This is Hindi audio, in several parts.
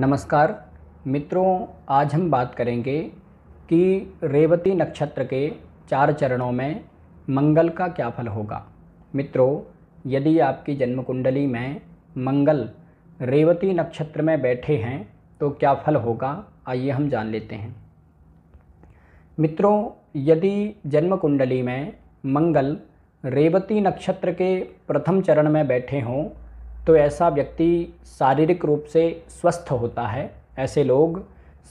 नमस्कार मित्रों आज हम बात करेंगे कि रेवती नक्षत्र के चार चरणों में मंगल का क्या फल होगा मित्रों यदि आपकी जन्म कुंडली में मंगल रेवती नक्षत्र में बैठे हैं तो क्या फल होगा आइए हम जान लेते हैं मित्रों यदि जन्म कुंडली में मंगल रेवती नक्षत्र के प्रथम चरण में बैठे हों तो ऐसा व्यक्ति शारीरिक रूप से स्वस्थ होता है ऐसे लोग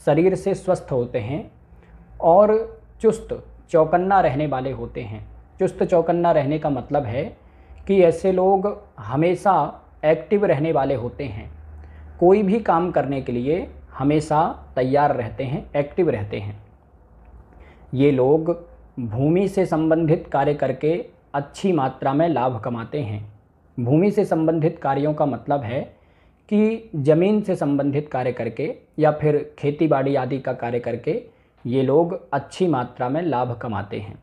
शरीर से स्वस्थ होते हैं और चुस्त चौकन्ना रहने वाले होते हैं चुस्त चौकन्ना रहने का मतलब है कि ऐसे लोग हमेशा एक्टिव रहने वाले होते हैं कोई भी काम करने के लिए हमेशा तैयार रहते हैं एक्टिव रहते हैं ये लोग भूमि से संबंधित कार्य करके अच्छी मात्रा में लाभ कमाते हैं भूमि से संबंधित कार्यों का मतलब है कि ज़मीन से संबंधित कार्य करके या फिर खेती बाड़ी आदि का कार्य करके ये लोग अच्छी मात्रा में लाभ कमाते हैं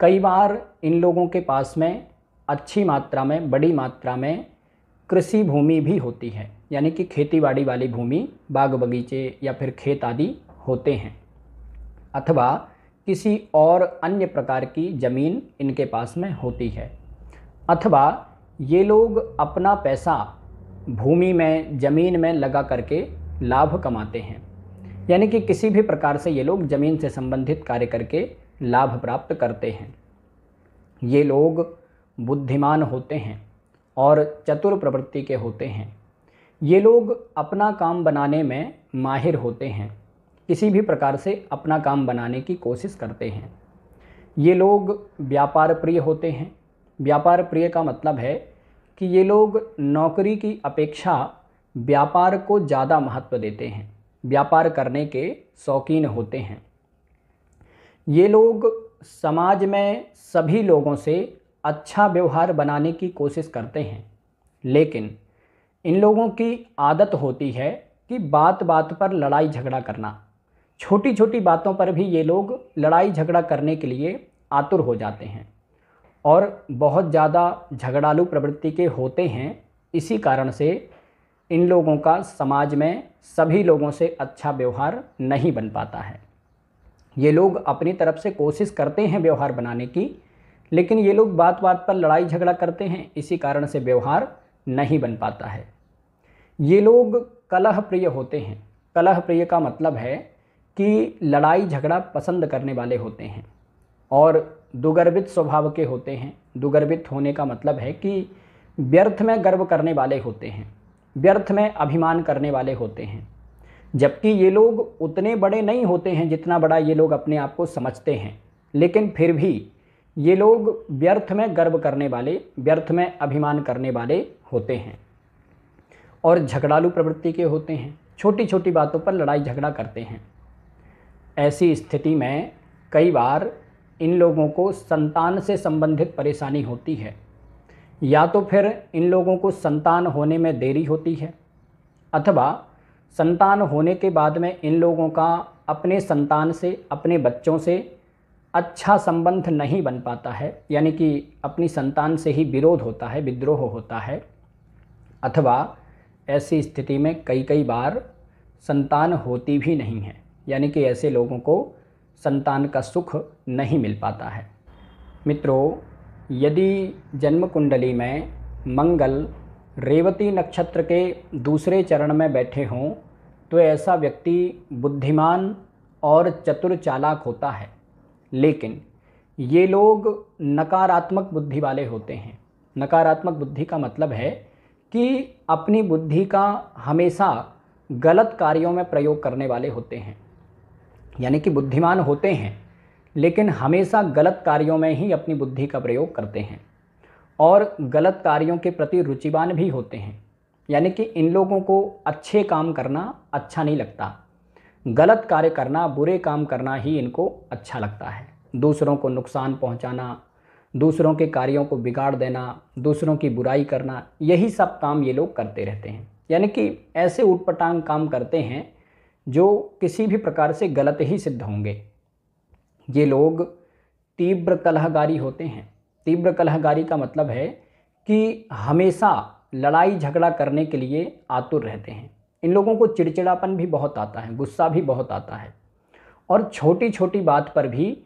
कई बार इन लोगों के पास में अच्छी मात्रा में बड़ी मात्रा में कृषि भूमि भी होती है यानी कि खेती बाड़ी वाली भूमि बाग बगीचे या फिर खेत आदि होते हैं अथवा किसी और अन्य प्रकार की ज़मीन इनके पास में होती है अथवा ये लोग अपना पैसा भूमि में ज़मीन में लगा करके लाभ कमाते हैं यानी कि किसी भी प्रकार से ये लोग ज़मीन से संबंधित कार्य करके लाभ प्राप्त करते हैं ये लोग बुद्धिमान होते हैं और चतुर प्रवृत्ति के होते हैं ये लोग अपना काम बनाने में माहिर होते हैं किसी भी प्रकार से अपना काम बनाने की कोशिश करते हैं ये लोग व्यापार प्रिय होते हैं व्यापार प्रिय का मतलब है कि ये लोग नौकरी की अपेक्षा व्यापार को ज़्यादा महत्व देते हैं व्यापार करने के शौकीन होते हैं ये लोग समाज में सभी लोगों से अच्छा व्यवहार बनाने की कोशिश करते हैं लेकिन इन लोगों की आदत होती है कि बात बात पर लड़ाई झगड़ा करना छोटी छोटी बातों पर भी ये लोग लड़ाई झगड़ा करने के लिए आतुर हो जाते हैं और बहुत ज़्यादा झगड़ालू प्रवृत्ति के होते हैं इसी कारण से इन लोगों का समाज में सभी लोगों से अच्छा व्यवहार नहीं बन पाता है ये लोग अपनी तरफ से कोशिश करते हैं व्यवहार बनाने की लेकिन ये लोग बात बात पर लड़ाई झगड़ा करते हैं इसी कारण से व्यवहार नहीं बन पाता है ये लोग कलह प्रिय होते हैं कलह प्रिय का मतलब है कि लड़ाई झगड़ा पसंद करने वाले होते हैं और दुगर्भित स्वभाव के होते हैं दुगर्भित होने का मतलब है कि व्यर्थ में गर्व करने वाले होते हैं व्यर्थ में अभिमान करने वाले होते हैं जबकि ये लोग उतने बड़े नहीं होते हैं जितना बड़ा ये लोग अपने आप को समझते हैं लेकिन फिर भी ये लोग व्यर्थ में गर्व करने वाले व्यर्थ में अभिमान करने वाले होते हैं और झगड़ालू प्रवृत्ति के होते हैं छोटी छोटी बातों पर लड़ाई झगड़ा करते हैं ऐसी स्थिति में कई बार इन लोगों को संतान से संबंधित परेशानी होती है या तो फिर इन लोगों को संतान होने में देरी होती है अथवा संतान होने के बाद में इन लोगों का अपने संतान से अपने बच्चों से अच्छा संबंध नहीं बन पाता है यानी कि अपनी संतान से ही विरोध होता है विद्रोह होता है अथवा ऐसी स्थिति में कई कई बार संतान होती भी नहीं है यानी कि ऐसे लोगों को संतान का सुख नहीं मिल पाता है मित्रों यदि जन्म कुंडली में मंगल रेवती नक्षत्र के दूसरे चरण में बैठे हों तो ऐसा व्यक्ति बुद्धिमान और चतुर चालाक होता है लेकिन ये लोग नकारात्मक बुद्धि वाले होते हैं नकारात्मक बुद्धि का मतलब है कि अपनी बुद्धि का हमेशा गलत कार्यों में प्रयोग करने वाले होते हैं यानी कि बुद्धिमान होते हैं लेकिन हमेशा गलत कार्यों में ही अपनी बुद्धि का प्रयोग करते हैं और गलत कार्यों के प्रति रुचिवान भी होते हैं यानी कि इन लोगों को अच्छे काम करना अच्छा नहीं लगता गलत कार्य करना बुरे काम करना ही इनको अच्छा लगता है दूसरों को नुकसान पहुंचाना दूसरों के कार्यों को बिगाड़ देना दूसरों की बुराई करना यही सब काम ये लोग करते रहते हैं यानी कि ऐसे उटपटांग काम करते हैं जो किसी भी प्रकार से गलत ही सिद्ध होंगे ये लोग तीव्र कलहगारी होते हैं तीव्र कलहगारी का मतलब है कि हमेशा लड़ाई झगड़ा करने के लिए आतुर रहते हैं इन लोगों को चिड़चिड़ापन भी बहुत आता है गुस्सा भी बहुत आता है और छोटी छोटी बात पर भी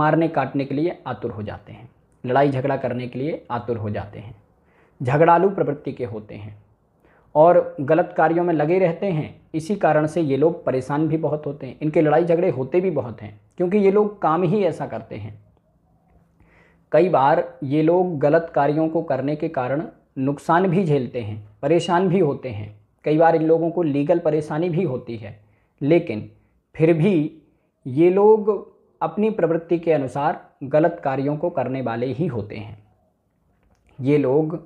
मारने काटने के लिए आतुर हो जाते हैं लड़ाई झगड़ा करने के लिए आतुर हो जाते हैं झगड़ालू प्रवृत्ति के होते हैं और गलत कार्यों में लगे रहते हैं इसी कारण से ये लोग परेशान भी बहुत होते हैं इनके लड़ाई झगड़े होते भी बहुत हैं क्योंकि ये लोग काम ही ऐसा करते हैं कई बार ये लोग गलत कार्यों को करने के कारण नुकसान भी झेलते हैं परेशान भी होते हैं कई बार इन लोगों को लीगल परेशानी भी होती है लेकिन फिर भी ये लोग अपनी प्रवृत्ति के अनुसार गलत कार्यों को करने वाले ही होते हैं ये लोग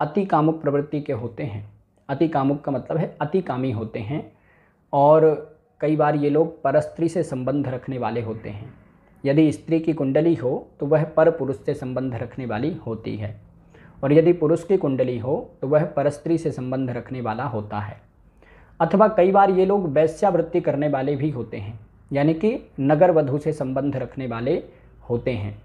अति कामुक प्रवृत्ति के होते हैं अति कामुक का मतलब है अति कामी होते हैं और कई बार ये लोग परस्त्री से संबंध रखने वाले होते हैं यदि स्त्री की कुंडली हो तो वह पर पुरुष से संबंध रखने वाली होती है और यदि पुरुष की कुंडली हो तो वह परस्त्री से संबंध रखने वाला होता है अथवा कई बार ये लोग वैश्यावृत्ति करने वाले भी होते हैं यानी कि नगर वधु से संबंध रखने वाले होते हैं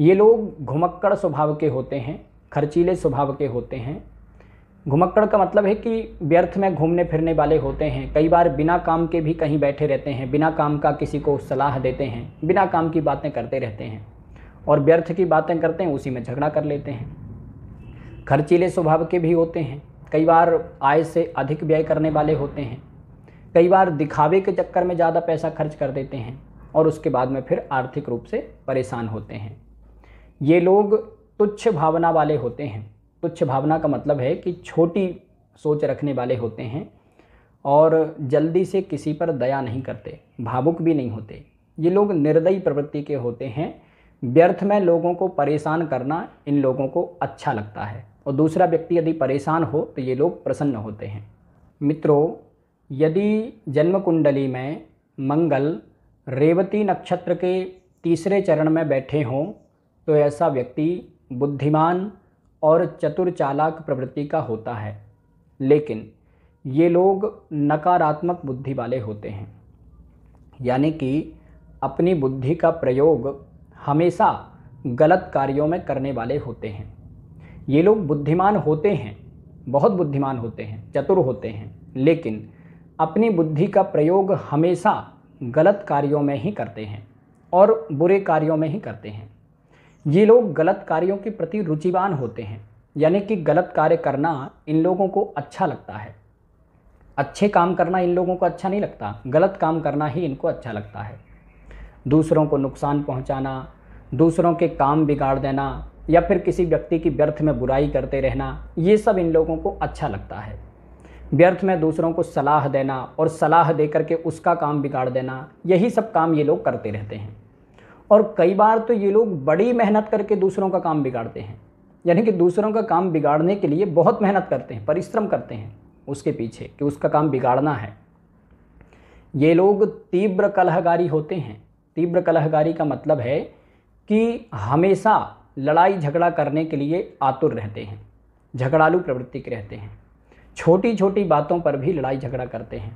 ये लोग घुमक्कड़ स्वभाव के होते हैं खर्चीले स्वभाव के होते हैं घुमक्कड़ का मतलब है कि व्यर्थ में घूमने फिरने वाले होते हैं कई बार बिना काम के भी कहीं बैठे रहते हैं बिना काम का किसी को सलाह देते हैं बिना काम की बातें करते रहते हैं और व्यर्थ की बातें करते हैं उसी में झगड़ा कर लेते हैं खर्चीले स्वभाव के भी होते हैं कई बार आय से अधिक व्यय करने वाले होते हैं कई बार दिखावे के चक्कर में ज़्यादा पैसा खर्च कर देते हैं और उसके बाद में फिर आर्थिक रूप से परेशान होते हैं ये लोग तुच्छ भावना वाले होते हैं तुच्छ भावना का मतलब है कि छोटी सोच रखने वाले होते हैं और जल्दी से किसी पर दया नहीं करते भावुक भी नहीं होते ये लोग निर्दयी प्रवृत्ति के होते हैं व्यर्थ में लोगों को परेशान करना इन लोगों को अच्छा लगता है और दूसरा व्यक्ति यदि परेशान हो तो ये लोग प्रसन्न होते हैं मित्रों यदि जन्म कुंडली में मंगल रेवती नक्षत्र के तीसरे चरण में बैठे हों तो ऐसा व्यक्ति बुद्धिमान और चतुर चालाक प्रवृत्ति का होता है लेकिन ये लोग नकारात्मक बुद्धि वाले होते हैं यानी कि अपनी बुद्धि का प्रयोग हमेशा गलत कार्यों में करने वाले होते हैं ये लोग बुद्धिमान होते हैं बहुत बुद्धिमान होते हैं चतुर होते हैं लेकिन अपनी बुद्धि का प्रयोग हमेशा गलत कार्यों में ही करते हैं और बुरे कार्यों में ही करते हैं ये लोग गलत कार्यों के प्रति रुचिवान होते हैं यानी कि गलत कार्य करना इन लोगों को अच्छा लगता है अच्छे काम करना इन लोगों को अच्छा नहीं लगता गलत काम करना ही इनको अच्छा लगता है दूसरों को नुकसान पहुंचाना दूसरों के काम बिगाड़ देना या फिर किसी व्यक्ति की व्यर्थ में बुराई करते रहना ये सब इन लोगों को अच्छा लगता है व्यर्थ में दूसरों को सलाह देना और सलाह दे करके उसका काम बिगाड़ देना यही सब काम ये लोग करते रहते हैं और कई बार तो ये लोग बड़ी मेहनत करके दूसरों का काम बिगाड़ते हैं यानी कि दूसरों का काम बिगाड़ने के लिए बहुत मेहनत करते हैं परिश्रम करते हैं उसके पीछे कि उसका काम बिगाड़ना है ये लोग तीव्र कलहकारी होते हैं तीव्र कलहकारी का मतलब है कि हमेशा लड़ाई झगड़ा करने के लिए आतुर रहते हैं झगड़ालू प्रवृत्ति के रहते हैं छोटी छोटी बातों पर भी लड़ाई झगड़ा करते हैं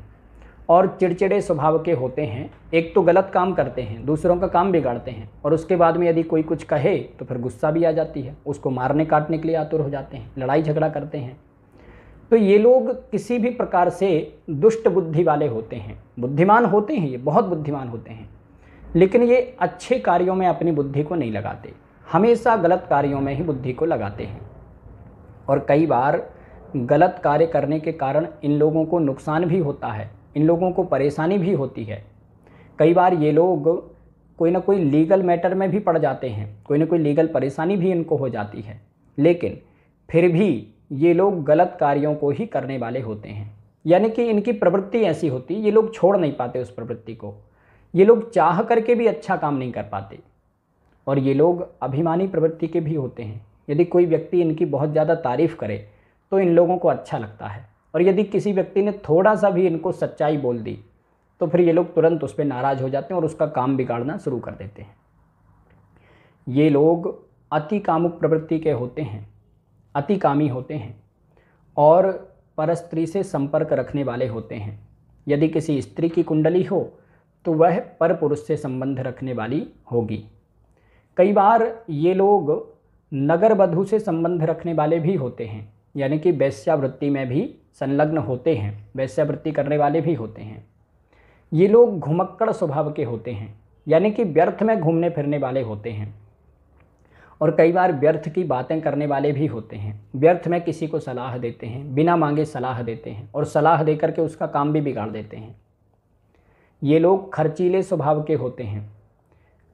और चिड़चिड़े स्वभाव के होते हैं एक तो गलत काम करते हैं दूसरों का काम बिगाड़ते हैं और उसके बाद में यदि कोई कुछ कहे तो फिर गुस्सा भी आ जाती है उसको मारने काटने के लिए आतुर हो जाते हैं लड़ाई झगड़ा करते हैं तो ये लोग किसी भी प्रकार से दुष्ट बुद्धि वाले होते हैं बुद्धिमान होते हैं ये बहुत बुद्धिमान होते हैं लेकिन ये अच्छे कार्यों में अपनी बुद्धि को नहीं लगाते हमेशा गलत कार्यों में ही बुद्धि को लगाते हैं और कई बार गलत कार्य करने के कारण इन लोगों को नुकसान भी होता है इन लोगों को परेशानी भी होती है कई बार ये लोग कोई ना कोई लीगल मैटर में भी पड़ जाते हैं कोई ना कोई लीगल परेशानी भी इनको हो जाती है लेकिन फिर भी ये लोग गलत कार्यों को ही करने वाले होते हैं यानी कि इनकी प्रवृत्ति ऐसी होती है ये लोग छोड़ नहीं पाते उस प्रवृत्ति को ये लोग चाह करके भी अच्छा काम नहीं कर पाते और ये लोग अभिमानी प्रवृत्ति के भी होते हैं यदि कोई व्यक्ति इनकी बहुत ज़्यादा तारीफ़ करे तो इन लोगों को अच्छा लगता है और यदि किसी व्यक्ति ने थोड़ा सा भी इनको सच्चाई बोल दी तो फिर ये लोग तुरंत उस पर नाराज़ हो जाते हैं और उसका काम बिगाड़ना शुरू कर देते हैं ये लोग अति कामुक प्रवृत्ति के होते हैं अति कामी होते हैं और परस्त्री से संपर्क रखने वाले होते हैं यदि किसी स्त्री की कुंडली हो तो वह पर पुरुष से संबंध रखने वाली होगी कई बार ये लोग नगर वधु से संबंध रखने वाले भी होते हैं यानी कि वैश्यावृत्ति में भी संलग्न होते हैं वैश्यावृत्ति करने वाले भी होते हैं ये लोग घुमक्कड़ स्वभाव के होते हैं यानी कि व्यर्थ में घूमने फिरने वाले होते हैं और कई बार व्यर्थ की बातें करने वाले भी होते हैं व्यर्थ में किसी को सलाह देते हैं बिना मांगे सलाह देते हैं और सलाह दे करके उसका काम भी बिगाड़ देते हैं ये लोग खर्चीले स्वभाव के होते हैं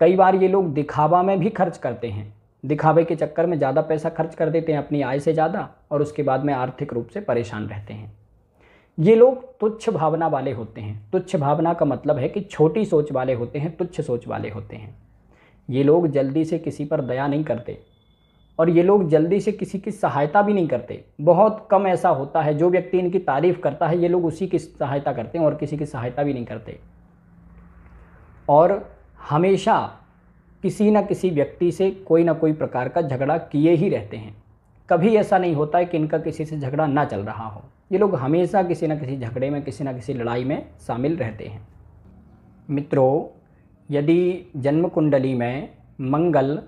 कई बार ये लोग दिखावा में भी खर्च करते हैं दिखावे के चक्कर में ज़्यादा पैसा खर्च कर देते हैं अपनी आय से ज़्यादा और उसके बाद में आर्थिक रूप से परेशान रहते हैं ये लोग तुच्छ भावना वाले होते हैं तुच्छ भावना का मतलब है कि छोटी सोच वाले होते हैं तुच्छ सोच वाले होते हैं ये लोग जल्दी से किसी पर दया नहीं करते और ये लोग जल्दी से किसी की सहायता भी नहीं करते बहुत कम ऐसा होता है जो व्यक्ति इनकी तारीफ़ करता है ये लोग उसी की सहायता करते हैं और किसी की सहायता भी नहीं करते और हमेशा किसी न किसी व्यक्ति से कोई ना कोई प्रकार का झगड़ा किए ही रहते हैं कभी ऐसा नहीं होता है कि इनका किसी से झगड़ा ना चल रहा हो ये लोग हमेशा किसी न किसी झगड़े में किसी न किसी लड़ाई में शामिल रहते हैं मित्रों यदि जन्म कुंडली में मंगल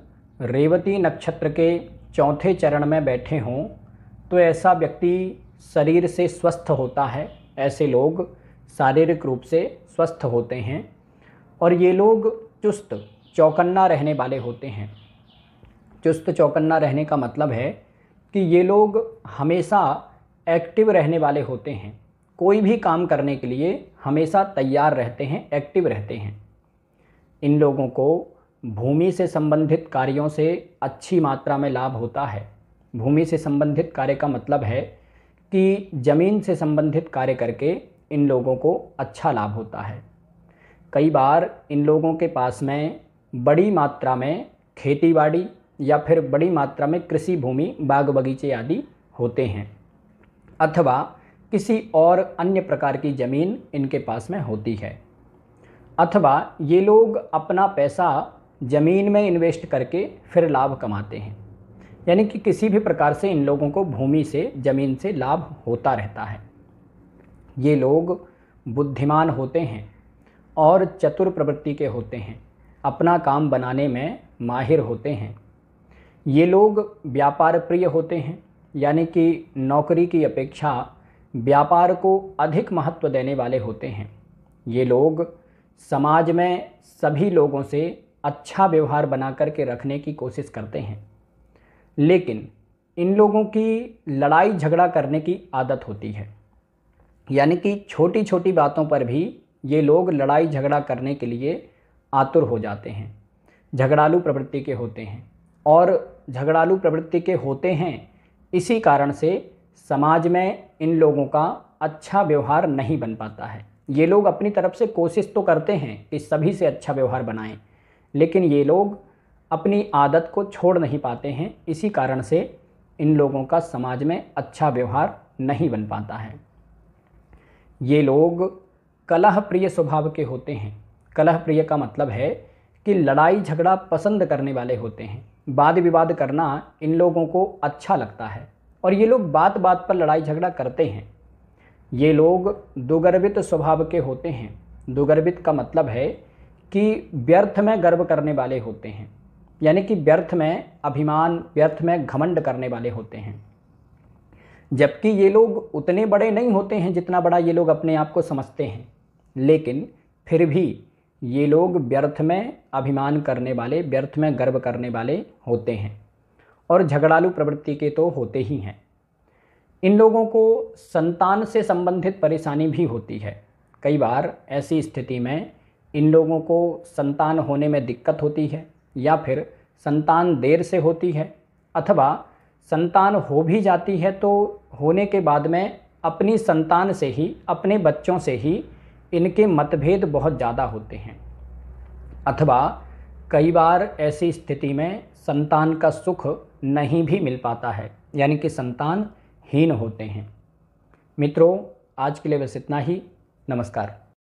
रेवती नक्षत्र के चौथे चरण में बैठे हों तो ऐसा व्यक्ति शरीर से स्वस्थ होता है ऐसे लोग शारीरिक रूप से स्वस्थ होते हैं और ये लोग चुस्त चौकन्ना रहने वाले होते हैं चुस्त चौकन्ना रहने का मतलब है कि ये लोग हमेशा एक्टिव रहने वाले होते हैं कोई भी काम करने के लिए हमेशा तैयार रहते हैं एक्टिव रहते हैं इन लोगों को भूमि से संबंधित कार्यों से अच्छी मात्रा में लाभ होता है भूमि से संबंधित कार्य का मतलब है कि ज़मीन से संबंधित कार्य करके इन लोगों को अच्छा लाभ होता है कई बार इन लोगों के पास में बड़ी मात्रा में खेतीबाड़ी या फिर बड़ी मात्रा में कृषि भूमि बाग बगीचे आदि होते हैं अथवा किसी और अन्य प्रकार की ज़मीन इनके पास में होती है अथवा ये लोग अपना पैसा ज़मीन में इन्वेस्ट करके फिर लाभ कमाते हैं यानी कि किसी भी प्रकार से इन लोगों को भूमि से ज़मीन से लाभ होता रहता है ये लोग बुद्धिमान होते हैं और चतुर प्रवृत्ति के होते हैं अपना काम बनाने में माहिर होते हैं ये लोग व्यापार प्रिय होते हैं यानी कि नौकरी की अपेक्षा व्यापार को अधिक महत्व देने वाले होते हैं ये लोग समाज में सभी लोगों से अच्छा व्यवहार बना करके रखने की कोशिश करते हैं लेकिन इन लोगों की लड़ाई झगड़ा करने की आदत होती है यानी कि छोटी छोटी बातों पर भी ये लोग लड़ाई झगड़ा करने के लिए आतुर हो जाते हैं झगड़ालू प्रवृत्ति के होते हैं और झगड़ालू प्रवृत्ति के होते हैं इसी कारण से समाज में इन लोगों का अच्छा व्यवहार नहीं बन पाता है ये लोग अपनी तरफ से कोशिश तो करते हैं कि सभी से अच्छा व्यवहार बनाएं लेकिन ये लोग अपनी आदत को छोड़ नहीं पाते हैं इसी कारण से इन लोगों का समाज में अच्छा व्यवहार नहीं बन पाता है ये लोग कलह प्रिय स्वभाव के होते हैं कलह प्रिय का मतलब है कि लड़ाई झगड़ा पसंद करने वाले होते हैं वाद विवाद करना इन लोगों को अच्छा लगता है और ये लोग बात बात पर लड़ाई झगड़ा करते हैं ये लोग दुगर्भित स्वभाव के होते हैं दुगर्भित का मतलब है कि व्यर्थ में गर्व करने वाले होते हैं यानी कि व्यर्थ में अभिमान व्यर्थ में घमंड करने वाले होते हैं जबकि ये लोग उतने बड़े नहीं होते हैं जितना बड़ा ये लोग अपने आप को समझते हैं लेकिन फिर भी ये लोग व्यर्थ में अभिमान करने वाले व्यर्थ में गर्व करने वाले होते हैं और झगड़ालू प्रवृत्ति के तो होते ही हैं इन लोगों को संतान से संबंधित परेशानी भी होती है कई बार ऐसी स्थिति में इन लोगों को संतान होने में दिक्कत होती है या फिर संतान देर से होती है अथवा संतान हो भी जाती है तो होने के बाद में अपनी संतान से ही अपने बच्चों से ही इनके मतभेद बहुत ज़्यादा होते हैं अथवा कई बार ऐसी स्थिति में संतान का सुख नहीं भी मिल पाता है यानी कि संतान हीन होते हैं मित्रों आज के लिए बस इतना ही नमस्कार